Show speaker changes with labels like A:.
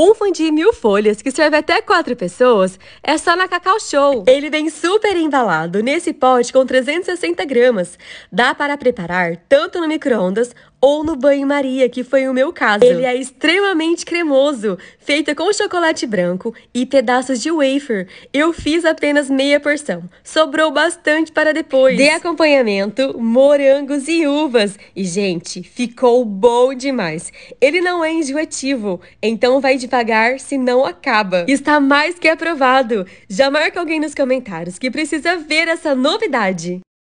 A: Um fundi mil folhas que serve até quatro pessoas é só na Cacau Show. Ele vem super embalado nesse pote com 360 gramas. Dá para preparar tanto no micro-ondas ou no banho-maria, que foi o meu caso. Ele é extremamente cremoso, feito com chocolate branco e pedaços de wafer. Eu fiz apenas meia porção, sobrou bastante para depois. De acompanhamento, morangos e uvas. E, gente, ficou bom demais. Ele não é enjoativo, então vai de pagar se não acaba. Está mais que aprovado! Já marca alguém nos comentários
B: que precisa ver essa novidade!